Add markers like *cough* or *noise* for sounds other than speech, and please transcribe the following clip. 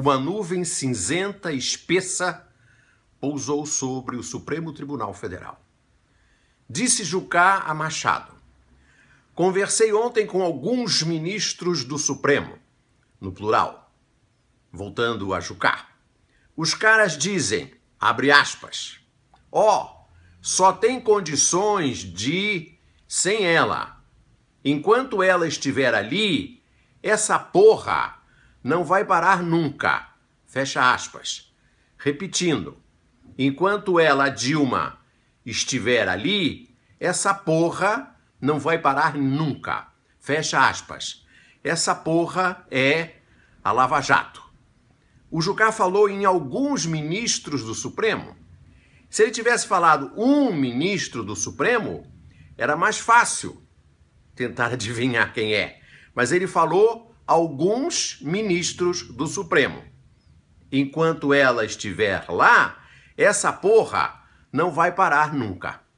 Uma nuvem cinzenta, espessa, pousou sobre o Supremo Tribunal Federal. Disse Jucá a Machado: Conversei ontem com alguns ministros do Supremo, no plural, voltando a Jucá. Os caras dizem, abre aspas, ó, oh, só tem condições de sem ela. Enquanto ela estiver ali, essa porra não vai parar nunca. Fecha aspas. Repetindo, enquanto ela, Dilma, estiver ali, essa porra não vai parar nunca. Fecha aspas. Essa porra é a Lava Jato. O Jucá falou em alguns ministros do Supremo. Se ele tivesse falado um ministro do Supremo, era mais fácil tentar *laughs* adivinhar quem é. Mas ele falou alguns ministros do Supremo. Enquanto ela estiver lá, essa porra não vai parar nunca.